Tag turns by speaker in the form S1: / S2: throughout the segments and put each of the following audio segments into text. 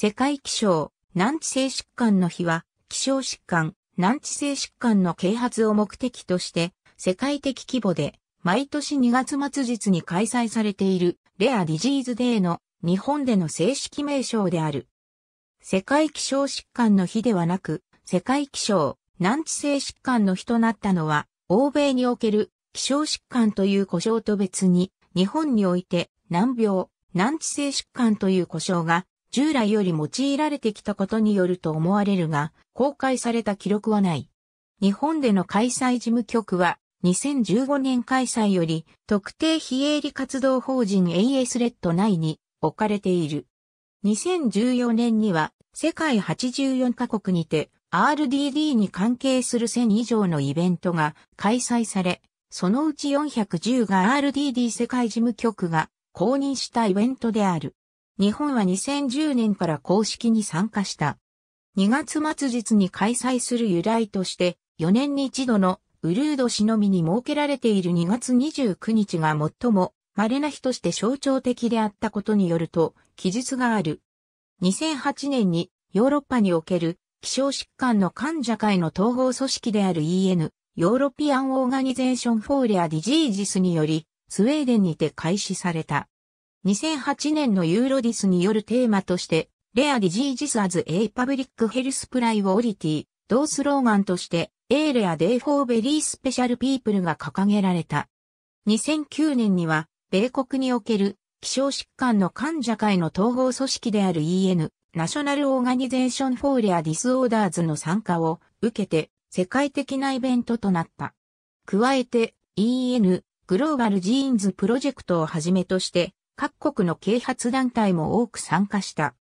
S1: 世界気象、難治性疾患の日は、気象疾患、難治性疾患の啓発を目的として、世界的規模で、毎年2月末日に開催されている、レアディジーズデーの日本での正式名称である。世界気象疾患の日ではなく、世界気象、難治性疾患の日となったのは、欧米における気象疾患という故障と別に、日本において難病、難治性疾患という故障が従来より用いられてきたことによると思われるが、公開された記録はない。日本での開催事務局は、2015年開催より、特定非営利活動法人 AS レッド内に置かれている。2014年には、世界84カ国にて、RDD に関係する1000以上のイベントが開催され、そのうち410が RDD 世界事務局が公認したイベントである。日本は2010年から公式に参加した。2月末日に開催する由来として、4年に一度のウルード氏のみに設けられている2月29日が最も稀な日として象徴的であったことによると記述がある。2008年にヨーロッパにおける気象疾患の患者会の統合組織である EN、ヨーロピアン・オーガニゼーション・フォーレア・ディジージスにより、スウェーデンにて開始された。2008年のユーロディスによるテーマとして、レアディジージスアズエイパブリックヘルスプライオリティ、同スローガンとして、エーレアデイフォーベリースペシャルピープルが掲げられた。2009年には、米国における気象疾患の患者会の統合組織である EN、ナショナルオーガニゼーションフォーレアディスオーダーズの参加を受けて世界的なイベントとなった。加えて EN、グローバルジーンズプロジェクトをはじめとして各国の啓発団体も多く参加した。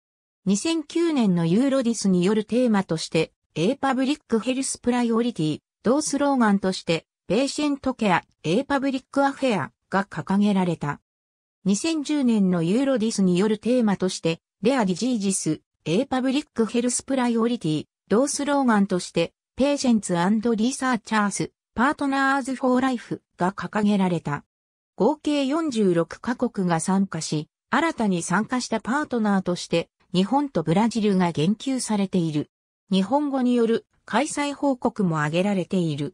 S1: 2009年のユーロディスによるテーマとして、A Public Health Priority、同スローガンとして、ペーシェントケア、A Public Affair が掲げられた。2010年のユーロディスによるテーマとして、レアディジージス、A Public Health Priority、同スローガンとして、Patients and Researchers, Partners for Life が掲げられた。合計46カ国が参加し、新たに参加したパートナーとして日本とブラジルが言及されている。日本語による開催報告も挙げられている。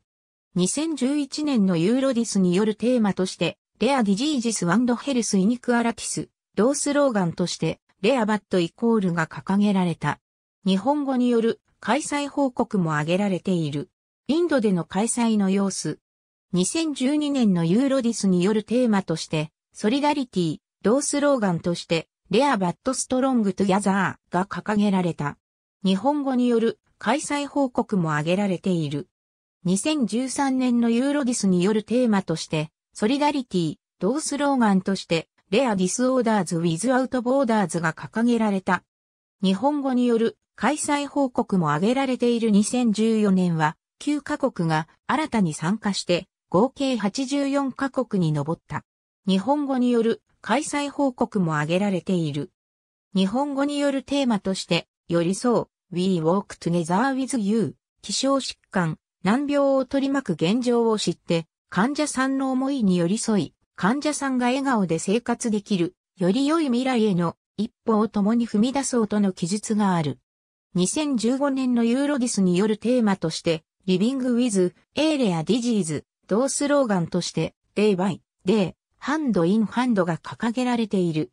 S1: 2011年のユーロディスによるテーマとして、レアディジージスヘルスイニクアラティス、同スローガンとして、レアバットイコールが掲げられた。日本語による開催報告も挙げられている。インドでの開催の様子、2012年のユーロディスによるテーマとして、ソリダリティ、同スローガンとして、レアバットストロングトゥヤザーが掲げられた。日本語による開催報告も挙げられている。2013年のユーロディスによるテーマとして、ソリダリティ、同スローガンとして、レアディスオーダーズ・ウィズ・アウト・ボーダーズが掲げられた。日本語による開催報告も挙げられている2014年は、9カ国が新たに参加して、合計84カ国に上った。日本語による開催報告も挙げられている。日本語によるテーマとして、寄り添う、We Walk Together with You、希少疾患、難病を取り巻く現状を知って、患者さんの思いに寄り添い、患者さんが笑顔で生活できる、より良い未来への一歩を共に踏み出そうとの記述がある。2015年のユーロディスによるテーマとして、Living with Area Disease 同スローガンとして、Day イ、デ Day、Hand in Hand が掲げられている。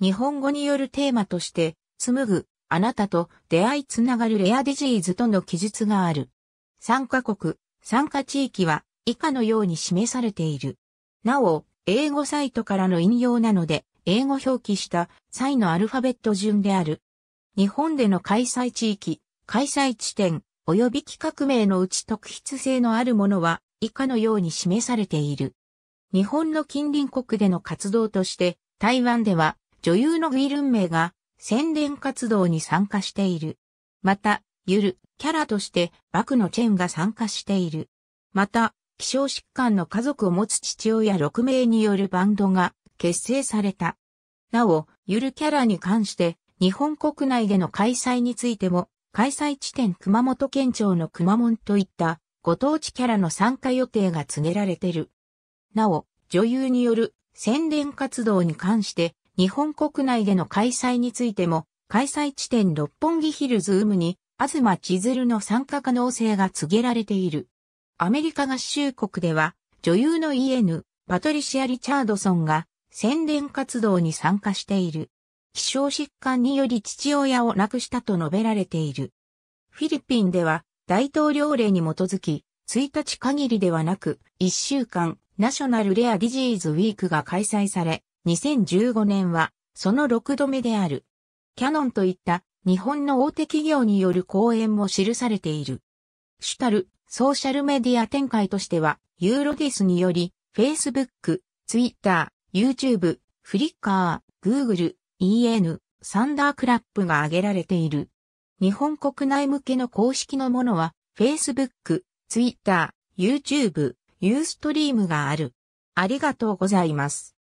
S1: 日本語によるテーマとして、紡ぐ、あなたと出会いつながるレアディジーズとの記述がある。参加国、参加地域は以下のように示されている。なお、英語サイトからの引用なので、英語表記した際のアルファベット順である。日本での開催地域、開催地点、及び企画名のうち特筆性のあるものは、以下のように示されている。日本の近隣国での活動として、台湾では女優のウィルンメが宣伝活動に参加している。また、ゆるキャラとしてバクのチェンが参加している。また、希少疾患の家族を持つ父親6名によるバンドが結成された。なお、ゆるキャラに関して、日本国内での開催についても、開催地点熊本県庁の熊門といったご当地キャラの参加予定が告げられてる。なお、女優による宣伝活動に関して、日本国内での開催についても、開催地点六本木ヒルズームに、東千鶴の参加可能性が告げられている。アメリカ合衆国では、女優の EN、パトリシア・リチャードソンが、宣伝活動に参加している。希少疾患により父親を亡くしたと述べられている。フィリピンでは、大統領令に基づき、1日限りではなく、1週間、ナショナルレアディジーズウィークが開催され、2015年は、その6度目である。キャノンといった日本の大手企業による講演も記されている。主たるソーシャルメディア展開としては、ユーロディスにより、Facebook、Twitter、YouTube、Flickr、Google、EN、サンダークラップが挙げられている。日本国内向けの公式のものは、Facebook、Twitter、YouTube、Ustream がある。ありがとうございます。